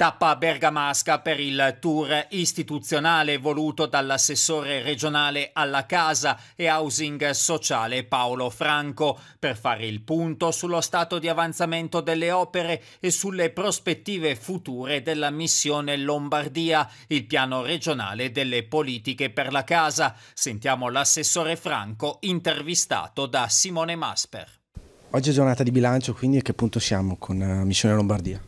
tappa bergamasca per il tour istituzionale voluto dall'assessore regionale alla casa e housing sociale Paolo Franco per fare il punto sullo stato di avanzamento delle opere e sulle prospettive future della missione Lombardia, il piano regionale delle politiche per la casa. Sentiamo l'assessore Franco intervistato da Simone Masper. Oggi è giornata di bilancio, quindi a che punto siamo con eh, Missione Lombardia?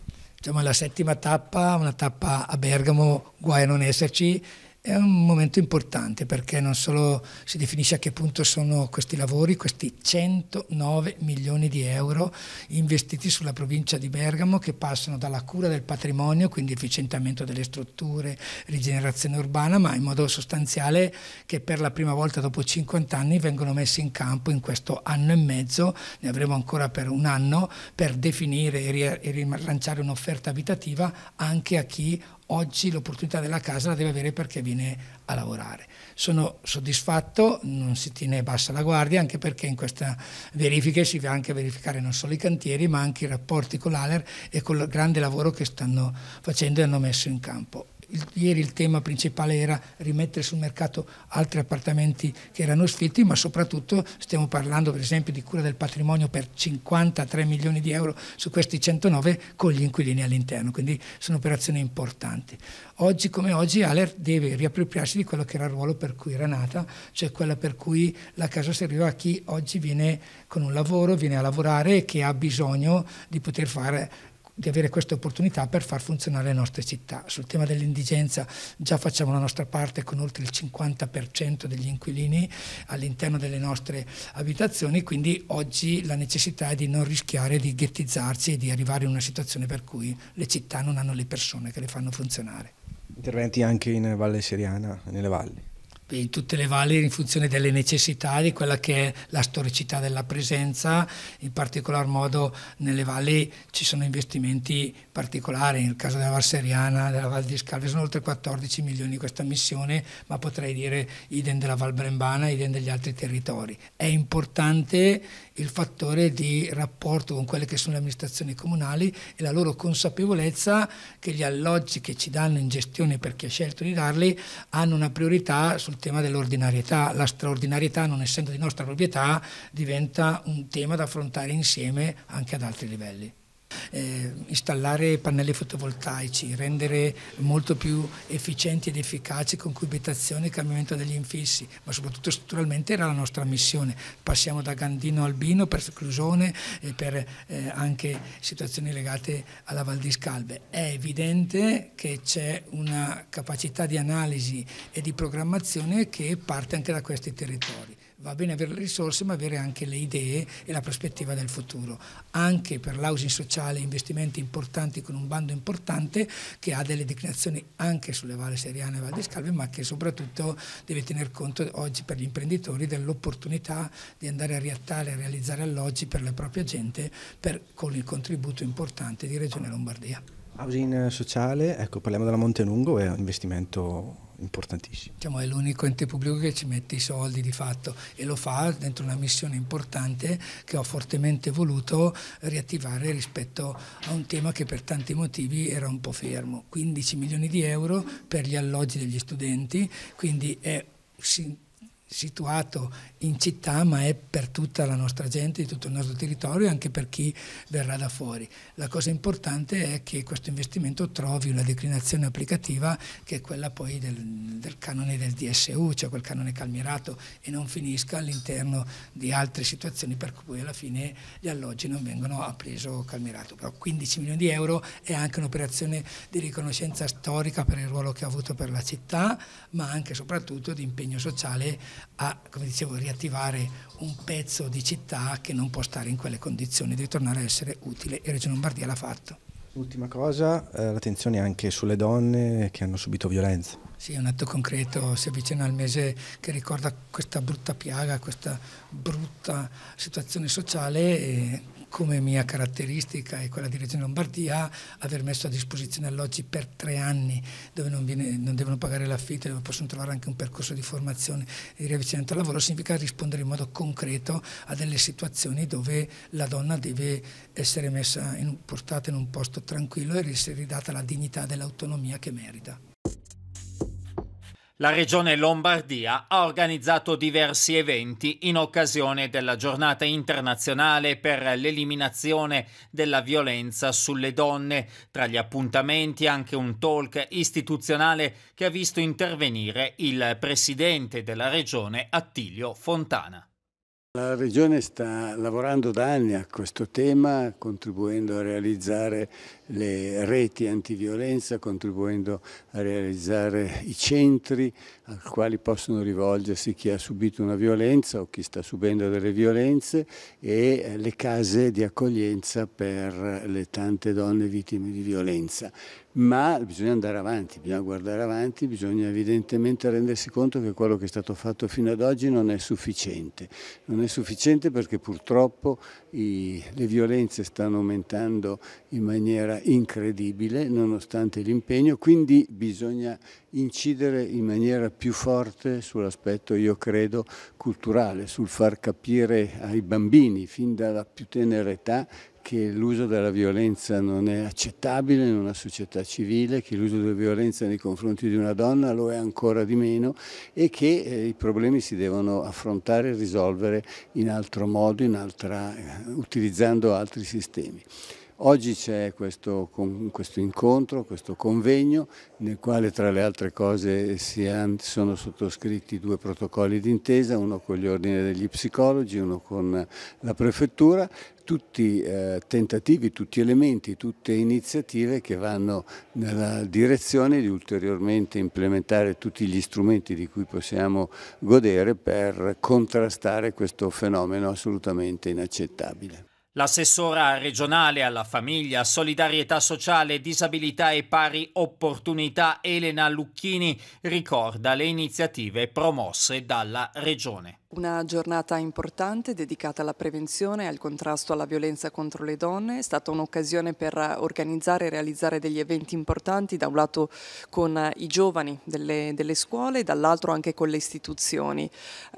diciamo, la settima tappa, una tappa a Bergamo, guai a non esserci, è un momento importante perché non solo si definisce a che punto sono questi lavori, questi 109 milioni di euro investiti sulla provincia di Bergamo che passano dalla cura del patrimonio, quindi efficientamento delle strutture, rigenerazione urbana, ma in modo sostanziale che per la prima volta dopo 50 anni vengono messi in campo in questo anno e mezzo, ne avremo ancora per un anno, per definire e rilanciare un'offerta abitativa anche a chi oggi l'opportunità della casa la deve avere perché viene a lavorare. Sono soddisfatto, non si tiene bassa la guardia, anche perché in questa verifica si va anche a verificare non solo i cantieri, ma anche i rapporti con l'ALER e col grande lavoro che stanno facendo e hanno messo in campo. Il, ieri il tema principale era rimettere sul mercato altri appartamenti che erano sfitti, ma soprattutto stiamo parlando per esempio di cura del patrimonio per 53 milioni di euro su questi 109 con gli inquilini all'interno, quindi sono operazioni importanti. Oggi come oggi Aller deve riappropriarsi di quello che era il ruolo per cui era nata, cioè quella per cui la casa serviva a chi oggi viene con un lavoro, viene a lavorare e che ha bisogno di poter fare di avere questa opportunità per far funzionare le nostre città. Sul tema dell'indigenza già facciamo la nostra parte con oltre il 50% degli inquilini all'interno delle nostre abitazioni, quindi oggi la necessità è di non rischiare di ghettizzarsi e di arrivare in una situazione per cui le città non hanno le persone che le fanno funzionare. Interventi anche in Valle Seriana, nelle valli di tutte le valli in funzione delle necessità, di quella che è la storicità della presenza, in particolar modo nelle valli ci sono investimenti particolari, nel caso della Valseriana, della Val di Scalve sono oltre 14 milioni questa missione, ma potrei dire idem della Val Brembana, idem degli altri territori. È importante il fattore di rapporto con quelle che sono le amministrazioni comunali e la loro consapevolezza che gli alloggi che ci danno in gestione per chi ha scelto di darli hanno una priorità sul tema dell'ordinarietà. La straordinarietà, non essendo di nostra proprietà, diventa un tema da affrontare insieme anche ad altri livelli eh, installare pannelli fotovoltaici, rendere molto più efficienti ed efficaci con cubitazione e cambiamento degli infissi, ma soprattutto strutturalmente era la nostra missione. Passiamo da Gandino Albino per Seclusione e eh, per eh, anche situazioni legate alla Val di Scalbe. È evidente che c'è una capacità di analisi e di programmazione che parte anche da questi territori va bene avere le risorse ma avere anche le idee e la prospettiva del futuro. Anche per l'housing sociale investimenti importanti con un bando importante che ha delle declinazioni anche sulle valle seriane e valle di Scalve ma che soprattutto deve tener conto oggi per gli imprenditori dell'opportunità di andare a riattare e realizzare alloggi per la propria gente per, con il contributo importante di Regione Lombardia. Housing eh, sociale, ecco, parliamo della Montelungo, è un investimento importantissimo. Diciamo, è l'unico ente pubblico che ci mette i soldi di fatto e lo fa dentro una missione importante che ho fortemente voluto riattivare rispetto a un tema che per tanti motivi era un po' fermo. 15 milioni di euro per gli alloggi degli studenti, quindi è situato in città ma è per tutta la nostra gente, di tutto il nostro territorio e anche per chi verrà da fuori. La cosa importante è che questo investimento trovi una declinazione applicativa che è quella poi del, del canone del DSU, cioè quel canone calmirato, e non finisca all'interno di altre situazioni per cui alla fine gli alloggi non vengono a calmirato. calmierato. Però 15 milioni di euro è anche un'operazione di riconoscenza storica per il ruolo che ha avuto per la città ma anche e soprattutto di impegno sociale a dicevo, riattivare un pezzo di città che non può stare in quelle condizioni, deve tornare a essere utile e Regione Lombardia l'ha fatto. Ultima cosa, eh, l'attenzione anche sulle donne che hanno subito violenza. Sì, è un atto concreto, si avvicina al mese che ricorda questa brutta piaga, questa brutta situazione sociale come mia caratteristica e quella di Regione Lombardia, aver messo a disposizione alloggi per tre anni dove non, viene, non devono pagare l'affitto, dove possono trovare anche un percorso di formazione e di riavvicinamento al lavoro, significa rispondere in modo concreto a delle situazioni dove la donna deve essere messa in, portata in un posto tranquillo e essere ridata la dignità dell'autonomia che merita. La Regione Lombardia ha organizzato diversi eventi in occasione della giornata internazionale per l'eliminazione della violenza sulle donne. Tra gli appuntamenti anche un talk istituzionale che ha visto intervenire il presidente della Regione Attilio Fontana. La Regione sta lavorando da anni a questo tema, contribuendo a realizzare le reti antiviolenza, contribuendo a realizzare i centri ai quali possono rivolgersi chi ha subito una violenza o chi sta subendo delle violenze e le case di accoglienza per le tante donne vittime di violenza. Ma bisogna andare avanti, bisogna guardare avanti, bisogna evidentemente rendersi conto che quello che è stato fatto fino ad oggi non è sufficiente. Non è sufficiente perché purtroppo i, le violenze stanno aumentando in maniera incredibile nonostante l'impegno, quindi bisogna incidere in maniera più forte sull'aspetto, io credo, culturale, sul far capire ai bambini fin dalla più tenera età che l'uso della violenza non è accettabile in una società civile, che l'uso della violenza nei confronti di una donna lo è ancora di meno e che eh, i problemi si devono affrontare e risolvere in altro modo, in altra, eh, utilizzando altri sistemi. Oggi c'è questo, questo, incontro, questo convegno nel quale tra le altre cose sono sottoscritti due protocolli d'intesa, uno con gli ordini degli psicologi, uno con la prefettura, tutti eh, tentativi, tutti elementi, tutte iniziative che vanno nella direzione di ulteriormente implementare tutti gli strumenti di cui possiamo godere per contrastare questo fenomeno assolutamente inaccettabile. L'assessora regionale alla famiglia, solidarietà sociale, disabilità e pari opportunità Elena Lucchini ricorda le iniziative promosse dalla Regione. Una giornata importante dedicata alla prevenzione e al contrasto alla violenza contro le donne, è stata un'occasione per organizzare e realizzare degli eventi importanti, da un lato con i giovani delle, delle scuole e dall'altro anche con le istituzioni.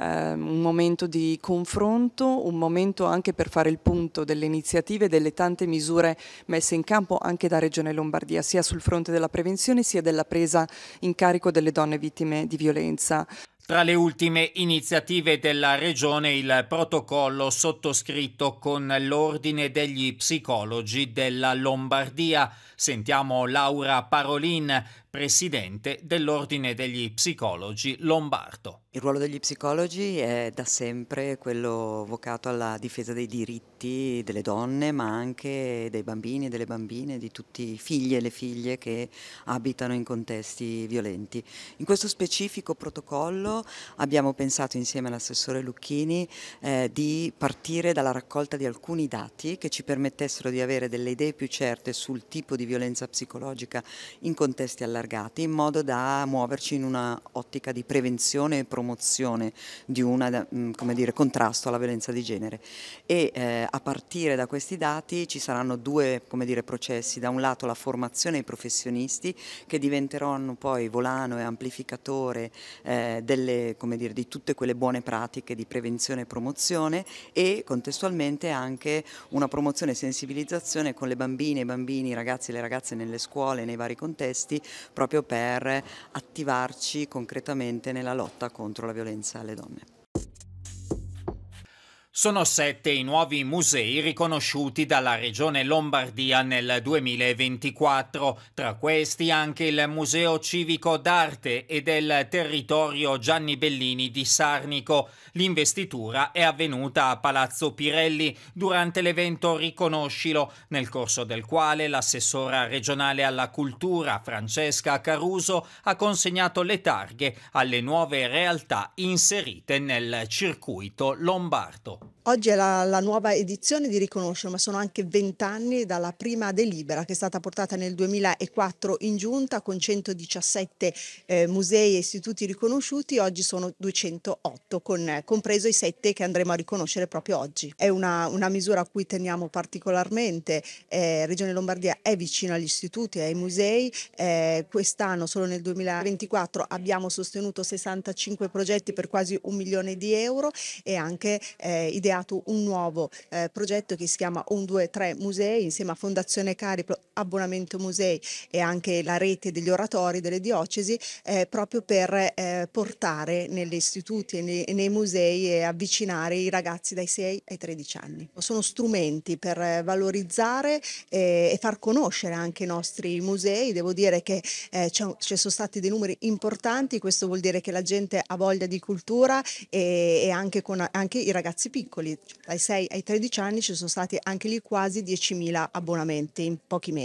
Eh, un momento di confronto, un momento anche per fare il punto delle iniziative e delle tante misure messe in campo anche da Regione Lombardia, sia sul fronte della prevenzione sia della presa in carico delle donne vittime di violenza. Tra le ultime iniziative della Regione il protocollo sottoscritto con l'Ordine degli Psicologi della Lombardia. Sentiamo Laura Parolin, presidente dell'Ordine degli Psicologi Lombardo. Il ruolo degli psicologi è da sempre quello vocato alla difesa dei diritti delle donne, ma anche dei bambini e delle bambine, di tutti i figli e le figlie che abitano in contesti violenti. In questo specifico protocollo abbiamo pensato insieme all'assessore Lucchini eh, di partire dalla raccolta di alcuni dati che ci permettessero di avere delle idee più certe sul tipo di violenza psicologica in contesti allarmati allargati in modo da muoverci in una ottica di prevenzione e promozione di un mm, contrasto alla violenza di genere e eh, a partire da questi dati ci saranno due dire, processi, da un lato la formazione ai professionisti che diventeranno poi volano e amplificatore eh, delle, dire, di tutte quelle buone pratiche di prevenzione e promozione e contestualmente anche una promozione e sensibilizzazione con le bambine, i bambini, i ragazzi e le ragazze nelle scuole, nei vari contesti proprio per attivarci concretamente nella lotta contro la violenza alle donne. Sono sette i nuovi musei riconosciuti dalla Regione Lombardia nel 2024, tra questi anche il Museo Civico d'Arte e del Territorio Gianni Bellini di Sarnico. L'investitura è avvenuta a Palazzo Pirelli durante l'evento Riconoscilo, nel corso del quale l'assessora regionale alla cultura Francesca Caruso ha consegnato le targhe alle nuove realtà inserite nel circuito lombardo. Oggi è la, la, nuova edizione di Riconoscere, ma sono anche vent'anni dalla prima delibera che è stata portata nel 2004 in giunta con 117 eh, musei e istituti riconosciuti, oggi sono 208, con, eh, compreso i 7 che andremo a riconoscere proprio oggi. È una, una misura a cui teniamo particolarmente, eh, Regione Lombardia è vicino agli istituti e ai musei, eh, quest'anno solo nel 2024 abbiamo sostenuto 65 progetti per quasi un milione di euro e anche eh, ideali creato un nuovo eh, progetto che si chiama On 2 3 Musei insieme a Fondazione Cariplo abbonamento musei e anche la rete degli oratori delle diocesi eh, proprio per eh, portare negli istituti e nei, nei, musei e avvicinare i ragazzi dai 6 ai 13 anni. Sono strumenti per valorizzare eh, e far conoscere anche i nostri musei, devo dire che eh, ci sono stati dei numeri importanti, questo vuol dire che la gente ha voglia di cultura e, e anche, con, anche i ragazzi piccoli, dai 6 ai 13 anni ci sono stati anche lì quasi 10.000 abbonamenti in pochi mesi.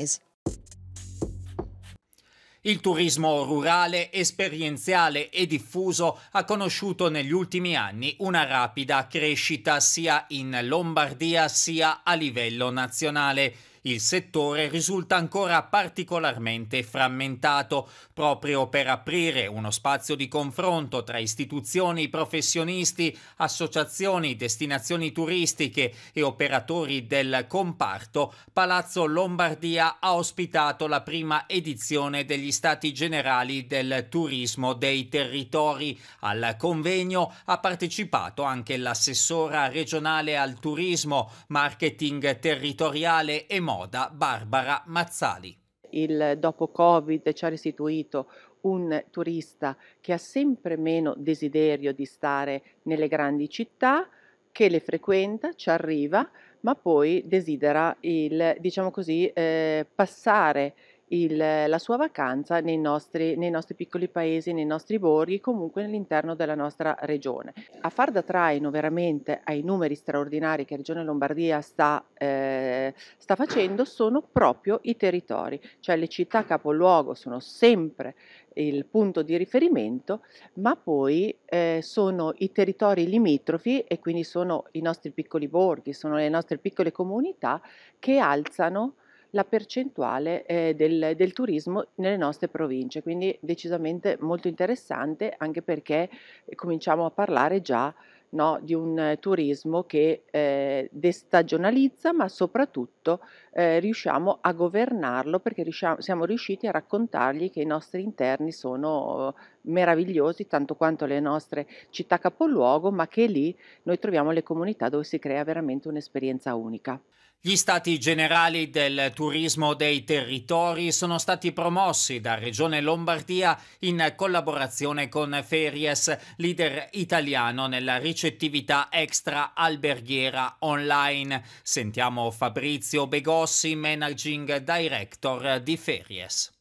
Il turismo rurale, esperienziale e diffuso ha conosciuto negli ultimi anni una rapida crescita sia in Lombardia sia a livello nazionale il settore risulta ancora particolarmente frammentato. Proprio per aprire uno spazio di confronto tra istituzioni, professionisti, associazioni, destinazioni turistiche e operatori del comparto, Palazzo Lombardia ha ospitato la prima edizione degli Stati Generali del Turismo dei Territori. Al convegno ha partecipato anche l'assessora regionale al turismo, marketing territoriale e moda Barbara Mazzali. Il dopo Covid ci ha restituito un turista che ha sempre meno desiderio di stare nelle grandi città, che le frequenta, ci arriva, ma poi desidera il, diciamo così, eh, passare il, la sua vacanza nei nostri, nei nostri, piccoli paesi, nei nostri borghi, comunque all'interno della nostra regione. A far da traino veramente ai numeri straordinari che la Regione Lombardia sta, eh, sta facendo sono proprio i territori, cioè le città capoluogo sono sempre il punto di riferimento, ma poi eh, sono i territori limitrofi e quindi sono i nostri piccoli borghi, sono le nostre piccole comunità che alzano la percentuale eh, del, del, turismo nelle nostre province, quindi decisamente molto interessante anche perché eh, cominciamo a parlare già no, di un turismo che eh, destagionalizza ma soprattutto eh, riusciamo a governarlo perché riusciamo, siamo riusciti a raccontargli che i nostri interni sono meravigliosi tanto quanto le nostre città capoluogo ma che lì noi troviamo le comunità dove si crea veramente un'esperienza unica. Gli stati generali del turismo dei territori sono stati promossi da Regione Lombardia in collaborazione con Ferries, leader italiano nella ricettività extra alberghiera online. Sentiamo Fabrizio Begossi, managing director di Ferries.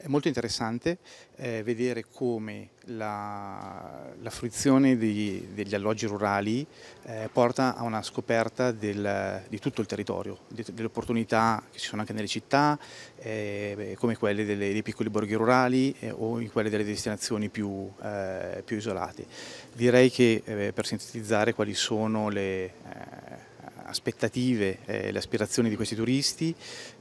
È molto interessante eh, vedere come la, la fruizione di, degli alloggi rurali eh, porta a una scoperta del, di tutto il territorio, di, delle opportunità che ci sono anche nelle città, eh, come quelle delle, dei piccoli borghi rurali eh, o in quelle delle destinazioni più, eh, più isolate. Direi che eh, per sintetizzare quali sono le aspettative, eh, le aspirazioni di questi turisti,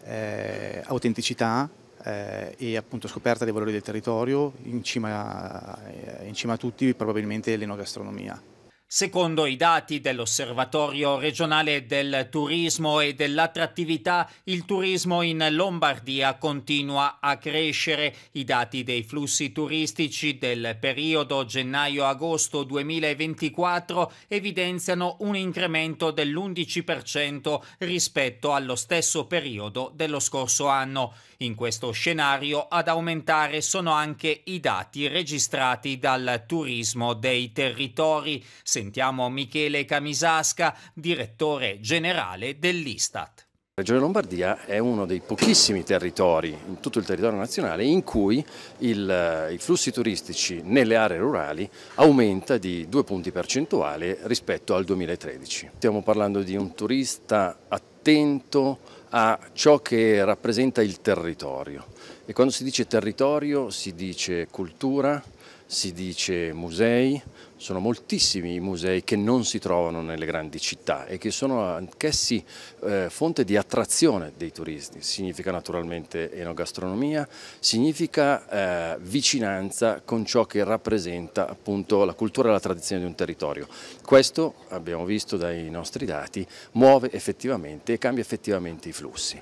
eh, autenticità, eh, e appunto scoperta dei valori del territorio, in cima, eh, in cima a tutti probabilmente l'enogastronomia. Secondo i dati dell'Osservatorio regionale del turismo e dell'attrattività, il turismo in Lombardia continua a crescere. I dati dei flussi turistici del periodo gennaio-agosto 2024 evidenziano un incremento dell'11% rispetto allo stesso periodo dello scorso anno. In questo scenario ad aumentare sono anche i dati registrati dal turismo dei territori. Sentiamo Michele Camisasca, direttore generale dell'Istat. La Regione Lombardia è uno dei pochissimi territori in tutto il territorio nazionale in cui il, eh, i flussi turistici nelle aree rurali aumenta di due punti percentuali rispetto al 2013. Stiamo parlando di un turista attento a ciò che rappresenta il territorio e quando si dice territorio si dice cultura, si dice musei, sono moltissimi i musei che non si trovano nelle grandi città e che sono anch'essi eh, fonte di attrazione dei turisti. Significa naturalmente enogastronomia, significa eh, vicinanza con ciò che rappresenta appunto la cultura e la tradizione di un territorio. Questo, abbiamo visto dai nostri dati, muove effettivamente e cambia effettivamente i flussi.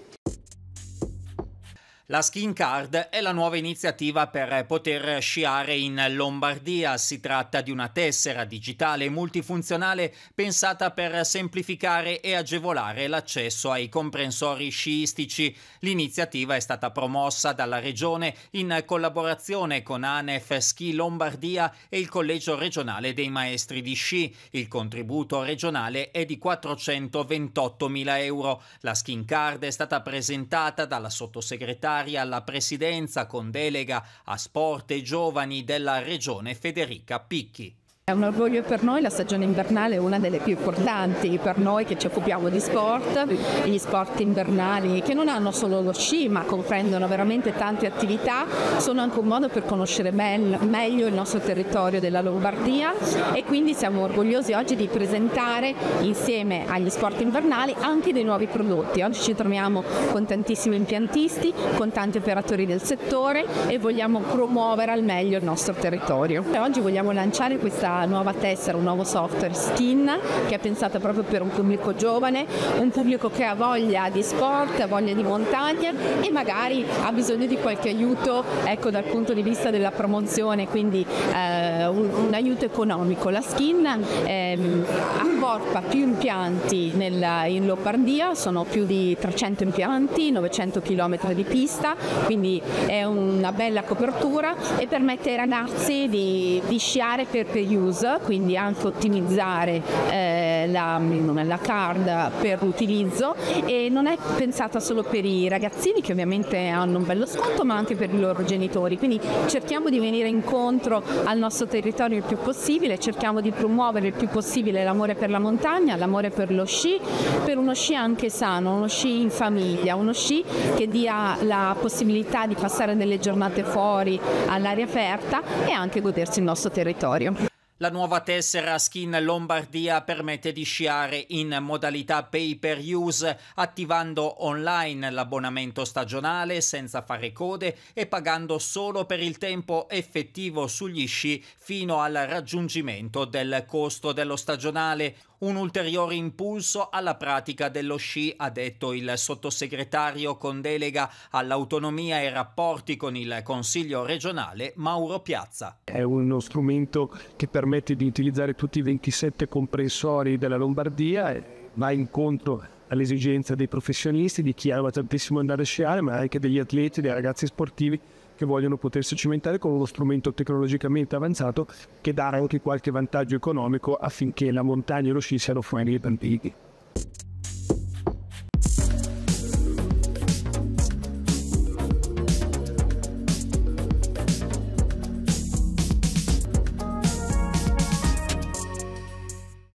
La Skin Card è la nuova iniziativa per poter sciare in Lombardia. Si tratta di una tessera digitale multifunzionale pensata per semplificare e agevolare l'accesso ai comprensori sciistici. L'iniziativa è stata promossa dalla Regione in collaborazione con ANEF Ski Lombardia e il Collegio regionale dei maestri di sci. Il contributo regionale è di 428 mila euro. La Skin Card è stata presentata dalla sottosegretaria parlamentari alla presidenza con delega a sport e giovani della regione Federica Picchi. È un orgoglio per noi, la stagione invernale è una delle più importanti per noi che ci occupiamo di sport, gli sport invernali che non hanno solo lo sci ma comprendono veramente tante attività, sono anche un modo per conoscere meglio il nostro territorio della Lombardia e quindi siamo orgogliosi oggi di presentare insieme agli sport invernali anche dei nuovi prodotti. Oggi ci troviamo con tantissimi impiantisti, con tanti operatori del settore e vogliamo promuovere al meglio il nostro territorio. E oggi vogliamo lanciare questa nuova tessera, un nuovo software Skin che è pensata proprio per un pubblico giovane, un pubblico che ha voglia di sport, ha voglia di montagna e magari ha bisogno di qualche aiuto ecco, dal punto di vista della promozione, quindi eh, un, un, aiuto economico. La Skin ehm, accorpa più impianti nella, in Lopardia, sono più di 300 impianti, 900 km di pista, quindi è una bella copertura e permette ai ragazzi di, di sciare per periodi reuse, quindi anche ottimizzare eh, la, la, card per l'utilizzo e non è pensata solo per i ragazzini che ovviamente hanno un bello sconto ma anche per i loro genitori, quindi cerchiamo di venire incontro al nostro territorio il più possibile, cerchiamo di promuovere il più possibile l'amore per la montagna, l'amore per lo sci, per uno sci anche sano, uno sci in famiglia, uno sci che dia la possibilità di passare delle giornate fuori all'aria aperta e anche godersi il nostro territorio. La nuova tessera Skin Lombardia permette di sciare in modalità pay per use attivando online l'abbonamento stagionale senza fare code e pagando solo per il tempo effettivo sugli sci fino al raggiungimento del costo dello stagionale un ulteriore impulso alla pratica dello sci, ha detto il sottosegretario con delega all'autonomia e rapporti con il Consiglio regionale Mauro Piazza. È uno strumento che permette di utilizzare tutti i 27 comprensori della Lombardia va incontro all'esigenza dei professionisti, di chi ama tantissimo andare a sciare, ma anche degli atleti, dei ragazzi sportivi che vogliono potersi cimentare con uno strumento tecnologicamente avanzato che dà anche qualche vantaggio economico affinché la montagna e lo sci siano fuori dai bambini.